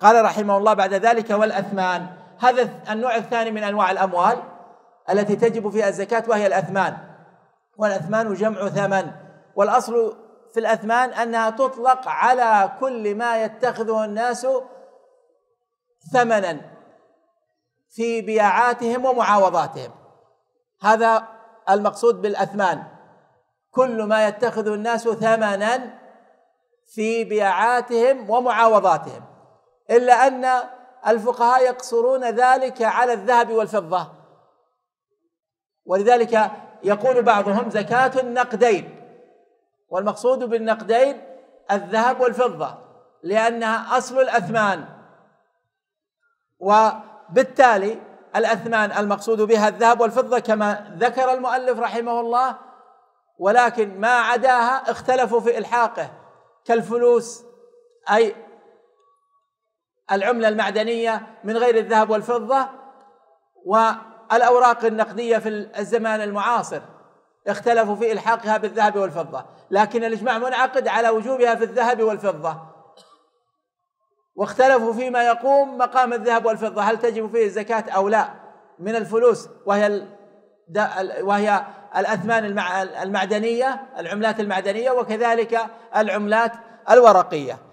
قال رحمه الله بعد ذلك والأثمان هذا النوع الثاني من أنواع الأموال التي تجب فيها الزكاة وهي الأثمان والأثمان جمع ثمن والأصل في الأثمان أنها تطلق على كل ما يتخذه الناس ثمنا في بيعاتهم ومعاوضاتهم هذا المقصود بالأثمان كل ما يتخذ الناس ثمنا في بيعاتهم ومعاوضاتهم الا ان الفقهاء يقصرون ذلك على الذهب والفضه ولذلك يقول بعضهم زكاه النقدين والمقصود بالنقدين الذهب والفضه لانها اصل الاثمان وبالتالي الاثمان المقصود بها الذهب والفضه كما ذكر المؤلف رحمه الله ولكن ما عداها اختلفوا في الحاقه كالفلوس اي العملة المعدنية من غير الذهب والفضة والأوراق النقدية في الزمان المعاصر اختلفوا في إلحاقها بالذهب والفضة لكن الإجماع منعقد على وجوبها في الذهب والفضة واختلفوا فيما يقوم مقام الذهب والفضة هل تجب فيه الزكاة أو لا من الفلوس وهي وهي الأثمان المعدنية العملات المعدنية وكذلك العملات الورقية